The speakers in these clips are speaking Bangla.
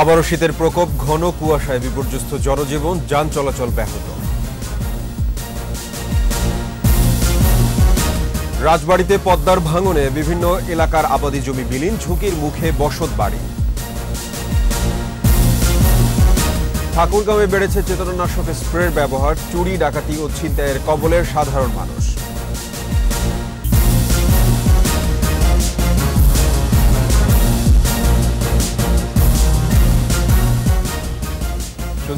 আবারও শীতের প্রকোপ ঘন কুয়াশায় বিপর্যস্ত জনজীবন যান চলাচল ব্যাহত রাজবাড়িতে পদ্মার ভাঙনে বিভিন্ন এলাকার আবাদি জমি বিলীন ঝুঁকির মুখে বসত বাড়ি ঠাকুরগাঁওয়ে বেড়েছে চেতনানাশক স্প্রের ব্যবহার চুরি ডাকাতি ও ছিনতাইয়ের কবলের সাধারণ মানুষ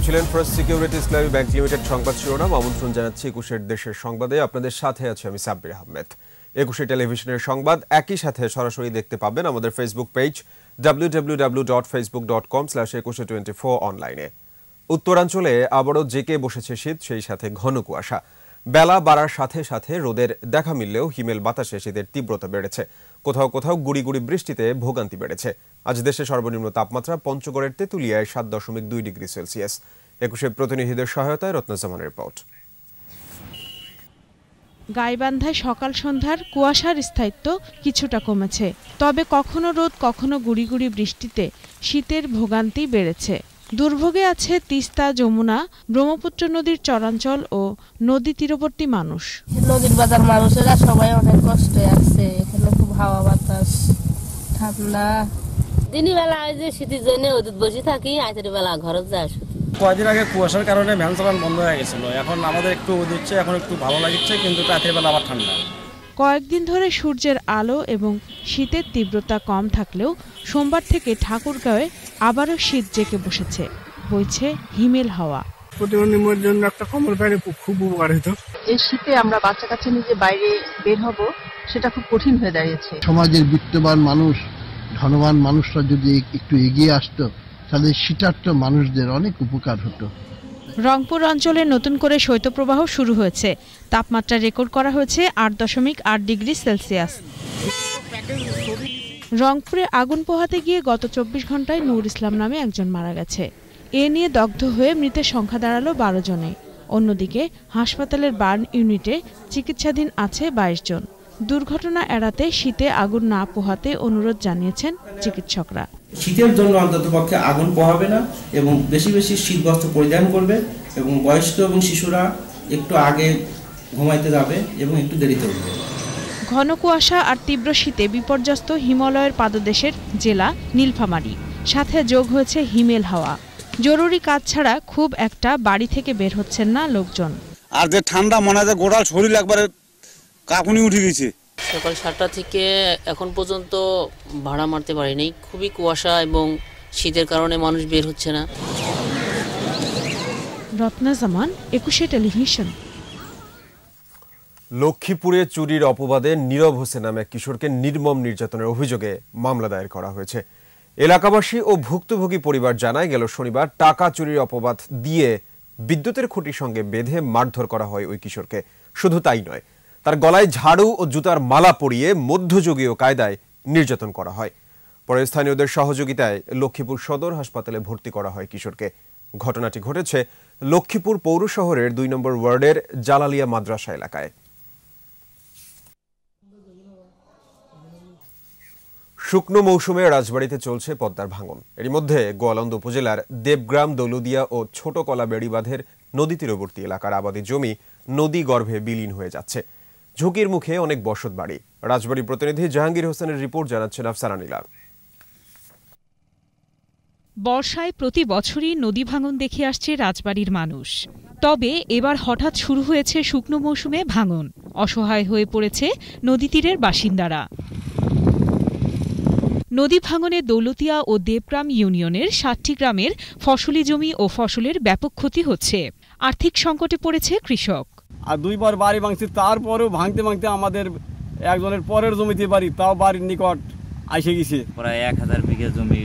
শুনছিলেন first security Islami bank limited সংবাদ শিরোনাম আমন্ত্রণ জানাচ্ছি একুশের দেশের সংবাদে আপনাদের সাথে আছি আমি সাব্বির আহমেদ একুশে টেলিভিশনের সংবাদ একই সাথে সরাসরি দেখতে পাবেন আমাদের Facebook page W W W dot Facebook dot com slash Ekushey twenty four অনলাইনে উত্তরাঞ্চলে আবারও জেকে বসেছে শীত সেই সাথে ঘন কুয়াশা বেলা বাড়ার সাথে সাথে রোদের দেখা মিললেও হিমেল বাতাসে শীতের তীব্রতা বেড়েছে কোথাও কোথাও গুড়ি গুড়ি বৃষ্টিতে ভোগান্তি বেড়েছে আজ দেশে সর্বনিম্ন তাপমাত্রা পঞ্চগড়ের তেঁতুলিয়ায় সাত দশমিক দুই ডিগ্রি সেলসিয়াস একুশে প্রতিনিধিদের সহায়তায় রত্নজামানের রিপোর্ট গাইবান্ধায় সকাল সন্ধ্যার কুয়াশার স্থায়িত্ব কিছুটা কমেছে তবে কখনো রোদ কখনো গুড়ি গুড়ি বৃষ্টিতে শীতের ভোগান্তি বেড়েছে দুর্ভোগে আছে তিস্তা যমুনা ব্রহ্মপুত্র নদীর চরাঞ্চল ও নদী তীরবর্তী মানুষ নদীর বাজার মানুষেরা সবাই অনেক কষ্টে আছে এখানে খুব হাওয়া বাতাস ঠান্ডা দিনই বেলা যে শীতের জন্য ওদের বসে থাকি আইতের বেলা ঘরে যায় কয়দিন আগে কুয়াশার কারণে ভ্যান চালান বন্ধ হয়ে গেছিল এখন আমাদের একটু ওদের এখন একটু ভালো লাগছে কিন্তু রাতের বেলা আবার ঠান্ডা কয়েকদিন ধরে সূর্যের আলো এবং শীতের তীব্রতা কম থাকলেও সোমবার থেকে ঠাকুরগাঁওয়ে আবারও শীত জেঁকে বসেছে বইছে হিমেল হাওয়া প্রতিবন্ধীদের জন্য একটা কম্বল পাইলে খুব উপকার হতো এই শীতে আমরা বাচ্চা কাচ্চা নিজে বাইরে বের হব সেটা খুব কঠিন হয়ে দাঁড়িয়েছে সমাজের বিত্তবান মানুষ ধনবান মানুষরা যদি একটু এগিয়ে আসতো তাহলে শীতার্থ মানুষদের অনেক উপকার হতো রংপুর অঞ্চলে নতুন করে শৈত্যপ্রবাহ শুরু হয়েছে তাপমাত্রা রেকর্ড করা হয়েছে আট দশমিক আট ডিগ্রি সেলসিয়াস রংপুরে আগুন পোহাতে গিয়ে গত চব্বিশ ঘন্টায় নূর ইসলাম নামে একজন মারা গেছে এ নিয়ে দগ্ধ হয়ে মৃতের সংখ্যা দাঁড়ালো বারো জনে অন্যদিকে হাসপাতালের বার্ন ইউনিটে চিকিৎসাধীন আছে বাইশ জন দুর্ঘটনা এড়াতে শীতে আগুন না পোহাতে অনুরোধ জানিয়েছেন চিকিৎসকরা শীতের জন্য অন্তত পক্ষে আগুন পোহাবে না এবং বেশি বেশি শীত বস্ত্র পরিধান করবে এবং বয়স্ক এবং শিশুরা একটু আগে ঘুমাইতে যাবে এবং একটু দেরিতে উঠবে ঘন কুয়াশা আর তীব্র শীতে বিপর্যস্ত হিমালয়ের পাদদেশের জেলা নীলফামারি সাথে যোগ হয়েছে হিমেল হাওয়া জরুরি কাজ ছাড়া খুব একটা বাড়ি থেকে বের হচ্ছেন না লোকজন আর যে ঠান্ডা মনে হয় গোড়াল শরীর একবারে কাকুনি উঠে গেছে সকাল সাতটা থেকে এখন পর্যন্ত ভাড়া মারতে পারিনি খুবই কুয়াশা এবং শীতের কারণে মানুষ বের হচ্ছে না রত্না জামান একুশে টেলিভিশন লক্ষ্মীপুরে চুরির অপবাদে নীরব হোসেন নামে এক কিশোরকে নির্মম নির্যাতনের অভিযোগে মামলা দায়ের করা হয়েছে এলাকাবাসী ও ভুক্তভোগী পরিবার জানায় গেল শনিবার টাকা চুরির অপবাদ দিয়ে বিদ্যুতের খুঁটির সঙ্গে বেঁধে মারধর করা হয় ওই কিশোরকে শুধু তাই নয় তার গলায় ঝাড়ু ও জুতার মালা পরিয়ে মধ্যযুগীয় কায়দায় নির্যাতন করা হয় পরে স্থানীয়দের সহযোগিতায় লক্ষ্মীপুর সদর হাসপাতালে ভর্তি করা হয় কিশোরকে ঘটনাটি ঘটেছে লক্ষ্মীপুর পৌর শহরের দুই নম্বর ওয়ার্ডের জালালিয়া মাদ্রাসা এলাকায় শুকনো মৌসুমে রাজবাড়িতে চলছে পদ্মার ভাঙন এরই মধ্যে গোয়ালন্দ উপজেলার দেবগ্রাম দৌলুদিয়া ও ছোট কলা বেড়িবাঁধের নদী তীরবর্তী এলাকার আবাদি জমি নদী গর্ভে বিলীন হয়ে যাচ্ছে ঝুঁকির মুখে অনেক বসত বাড়ি রাজবাড়ি প্রতিনিধি জাহাঙ্গীর হোসেনের রিপোর্ট জানাচ্ছেন আফসারা নীলা বর্ষায় প্রতি বছরই নদী ভাঙন দেখে আসছে রাজবাড়ির মানুষ তবে এবার হঠাৎ শুরু হয়েছে শুকনো মৌসুমে ভাঙন অসহায় হয়ে পড়েছে নদী তীরের বাসিন্দারা নদী ভাঙনে দৌলতিয়া ও দেবগ্রাম ইউনিয়নের সাতটি গ্রামের ফসলি জমি ও ফসলের ব্যাপক ক্ষতি হচ্ছে আর্থিক সংকটে পড়েছে কৃষক আর দুইবার বাড়ি ভাঙছি তারপরেও ভাঙতে ভাঙতে আমাদের একজনের পরের জমিতে বাড়ি তাও বাড়ির নিকট আইসে গেছে প্রায় এক হাজার বিঘা জমি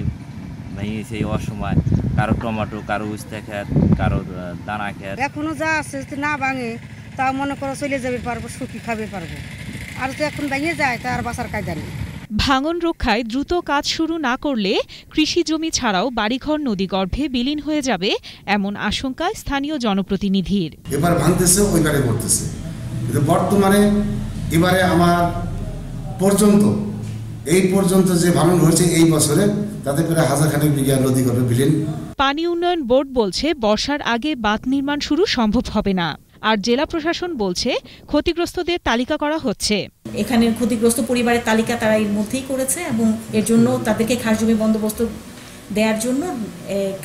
ভেঙেছে এই অসময় কারো টমেটো কারো উস্তা খেত কারো দানা খেত এখনো যা আছে যদি না ভাঙে তা মনে করো চলে যাবে পারবো সুখী খাবে পারবো আর তো এখন ভেঙে যায় তা আর বাসার কায়দা নেই ভাঙন রক্ষায় দ্রুত কাজ শুরু না করলে কৃষি জমি ছাড়াও বাড়িঘর নদীগর্ভে বিলীন হয়ে যাবে এমন আশঙ্কা স্থানীয় জনপ্রতিনিধির এবার ভাঙতেছে ওইবারে পড়তেছে কিন্তু বর্তমানে এবারে আমার পর্যন্ত এই পর্যন্ত যে ভাঙন হয়েছে এই বছরে তাতে করে হাজারখানেক বিঘা নদী গর্ভে বিলীন পানি উন্নয়ন বোর্ড বলছে বর্ষার আগে বাঁধ নির্মাণ শুরু সম্ভব হবে না আর জেলা প্রশাসন বলছে ক্ষতিগ্রস্তদের তালিকা করা হচ্ছে এখানের ক্ষতিগ্রস্ত পরিবারের তালিকা তারা এর মধ্যেই করেছে এবং এর জন্য তাদেরকে খাস জমি বন্দোবস্ত দেওয়ার জন্য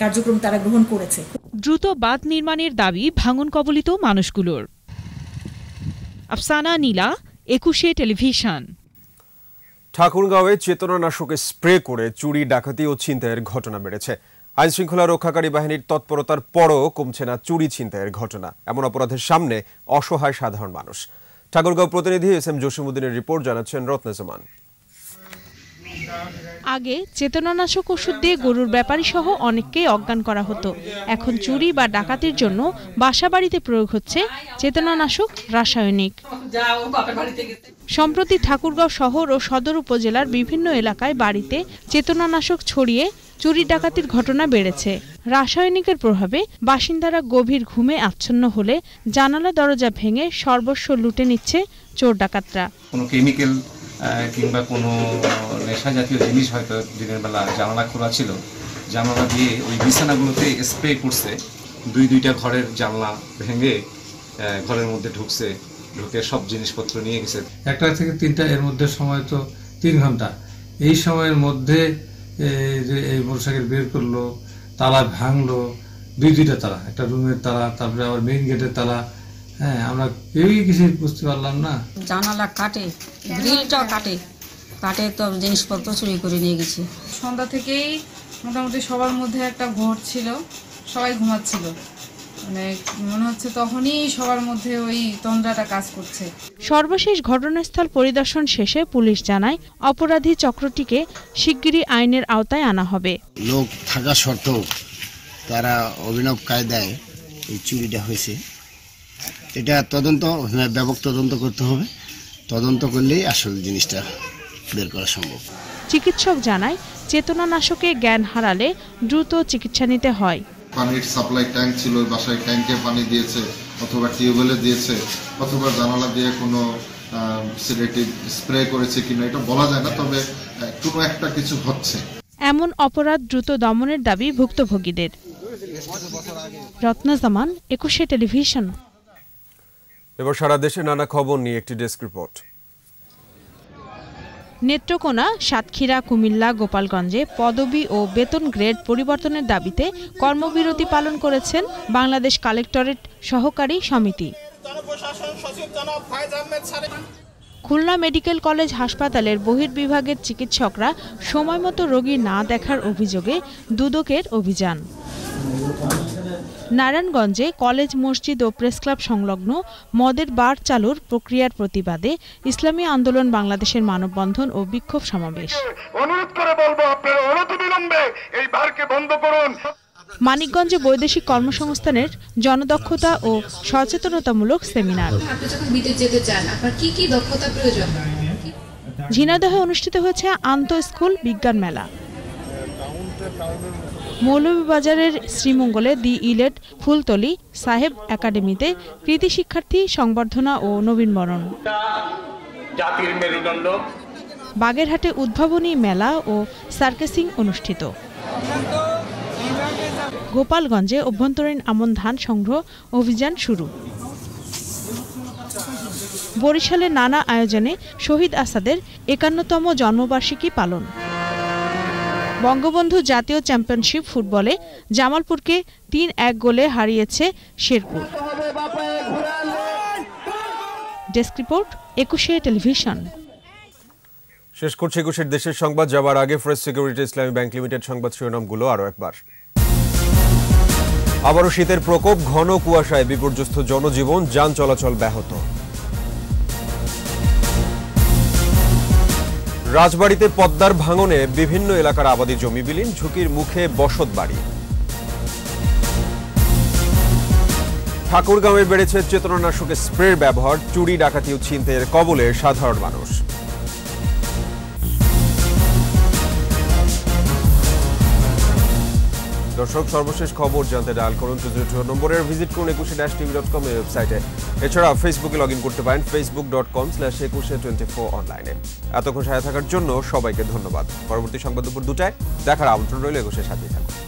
কার্যক্রম তারা গ্রহণ করেছে দ্রুত বাঁধ নির্মাণের দাবি ভাঙন কবলিত মানুষগুলোর আফসানা নীলা একুশে টেলিভিশন ঠাকুরগাঁওয়ে চেতনানাশকে স্প্রে করে চুরি ডাকাতি ও ছিনতাইয়ের ঘটনা বেড়েছে আইন শৃঙ্খলা রক্ষাকারী বাহিনীর তৎপরতার পরও কমছে না চুরি ছিনতাইয়ের ঘটনা এমন অপরাধের সামনে অসহায় সাধারণ মানুষ ঠাকুরগাঁও প্রতিনিধি এস এম জসিমুদ্দিনের রিপোর্ট জানাচ্ছেন রত্নাজমান আগে চেতনানাশক ওষুধ দিয়ে গরুর ব্যাপারী সহ অনেককেই অজ্ঞান করা হতো এখন চুরি বা ডাকাতির জন্য বাসা বাড়িতে প্রয়োগ হচ্ছে চেতনানাশক রাসায়নিক সম্প্রতি ঠাকুরগাঁও শহর ও সদর উপজেলার বিভিন্ন এলাকায় বাড়িতে চেতনানাশক ছড়িয়ে চুরি ডাকাতির ঘটনা বেড়েছে রাসায়নিকের প্রভাবে বাসিন্দারা গভীর ঘুমে আচ্ছন্ন হলে জানালা দরজা ভেঙে সর্বস্ব লুটে নিচ্ছে চোর ডাকাতরা কোনো কেমিক্যাল কিংবা কোনো নেশা জাতীয় জিনিস হয়তো দিনের বেলা জানালা খোলা ছিল জানালা দিয়ে ওই বিছানাগুলোতে স্প্রে করছে দুই দুইটা ঘরের জানলা ভেঙে ঘরের মধ্যে ঢুকছে ঢুকে সব জিনিসপত্র নিয়ে গেছে একটা থেকে তিনটা এর মধ্যে সময় তো তিন ঘন্টা এই সময়ের মধ্যে এই মোটরসাইকেল বের করলো তালা ভাঙলো দুই দুইটা তালা একটা রুমের তালা তারপরে আবার মেইন গেটের তালা হ্যাঁ আমরা কেউই কিছু বুঝতে পারলাম না জানালা কাটে গ্রিলটাও কাটে কাটে তো জিনিসপত্র চুরি করে নিয়ে গেছে সন্ধ্যা থেকেই মোটামুটি সবার মধ্যে একটা ঘর ছিল সবাই ঘুমাচ্ছিল মানে মনে হচ্ছে তখনই সবার মধ্যে ওই কাজ করছে সর্বশেষ ঘটনাস্থল পরিদর্শন শেষে পুলিশ জানায় অপরাধী চক্রটিকে শিগগিরই আইনের আওতায় আনা হবে লোক থাকা সত্ত্বেও তারা অভিনব কায়দায় এই চুরিটা হয়েছে এটা তদন্ত ব্যাপক তদন্ত করতে হবে তদন্ত করলেই আসল জিনিসটা বের করা সম্ভব চিকিৎসক জানায় চেতনানাশকে জ্ঞান হারালে দ্রুত চিকিৎসা নিতে হয় পানির সাপ্লাই ট্যাঙ্ক ছিল ওই বাসায় ট্যাঙ্কে পানি দিয়েছে অথবা টিউবওয়েলে দিয়েছে অথবা জানালা দিয়ে কোনো সিলেটিভ স্প্রে করেছে কিনা এটা বলা যায় না তবে কোনো একটা কিছু হচ্ছে এমন অপরাধ দ্রুত দমনের দাবি ভুক্তভোগীদের রত্নজামান একুশে টেলিভিশন এবার সারা দেশে নানা খবর নিয়ে একটি ডেস্ক রিপোর্ট নেত্রকোনা সাতক্ষীরা কুমিল্লা গোপালগঞ্জে পদবি ও বেতন গ্রেড পরিবর্তনের দাবিতে কর্মবিরতি পালন করেছেন বাংলাদেশ কালেক্টরেট সহকারী সমিতি খুলনা মেডিকেল কলেজ হাসপাতালের বহির্বিভাগের চিকিৎসকরা সময়মতো রোগী না দেখার অভিযোগে দুদকের অভিযান নারায়ণগঞ্জে কলেজ মসজিদ ও প্রেসক্লাব সংলগ্ন মদের বার চালুর প্রক্রিয়ার প্রতিবাদে ইসলামী আন্দোলন বাংলাদেশের মানববন্ধন ও বিক্ষোভ সমাবেশ অনুরোধ করে বলবো এই বারকে বন্ধ করুন মানিকগঞ্জে বৈদেশিক কর্মসংস্থানের জনদক্ষতা ও সচেতনতামূলক সেমিনার ঝিনাদহে অনুষ্ঠিত হয়েছে আন্ত স্কুল বিজ্ঞান মেলা মৌলভীবাজারের শ্রীমঙ্গলে দি ইলেট ফুলতলি সাহেব একাডেমিতে কৃতি শিক্ষার্থী সংবর্ধনা ও নবীনবরণ জাতির বাগেরহাটে উদ্ভাবনী মেলা ও সার্কেসিং অনুষ্ঠিত গোপালগঞ্জে অভ্যন্তরীণ আমন ধান সংগ্রহ অভিযান শুরু বরিশালে নানা আয়োজনে শহীদ আসাদের একান্নতম জন্মবার্ষিকী পালন বঙ্গবন্ধু জাতীয় চ্যাম্পিয়নশিপ ফুটবলে জামালপুরকে তিন এক গোলে হারিয়েছে Sherpur desk report Ekushey television শেষ করছে একুশের দেশের সংবাদ যাবার আগে first security Islami bank limited সংবাদ শিরোনামগুলো আরও একবার আবারও শীতের প্রকোপ ঘন কুয়াশায় বিপর্যস্ত জনজীবন যান চলাচল ব্যাহত রাজবাড়িতে পদ্মার ভাঙনে বিভিন্ন এলাকার আবাদি জমি বিলীন ঝুঁকির মুখে বসত বাড়ি ঠাকুরগাঁওয়ে বেড়েছে চেতনানাশকের স্প্রের ব্যবহার চুরি ডাকাতি ও ছিনতাইয়ের কবলে সাধারণ মানুষ দর্শক সর্বশেষ খবর জানতে ডায়াল করুন চুয়াত্তর নম্বরের ভিজিট করুন একুশে ড্যাশ টিভি ডট কম এই ওয়েবসাইটে এছাড়া ফেসবুকে লগ ইন করতে পারেন Facebook dot com slash Ekushey twenty four অনলাইনে এতক্ষণ সাথে থাকার জন্য সবাইকে ধন্যবাদ পরবর্তী সংবাদ দুপুর দুটায় দেখার আমন্ত্রণ রইল একুশের সাথেই থাকুন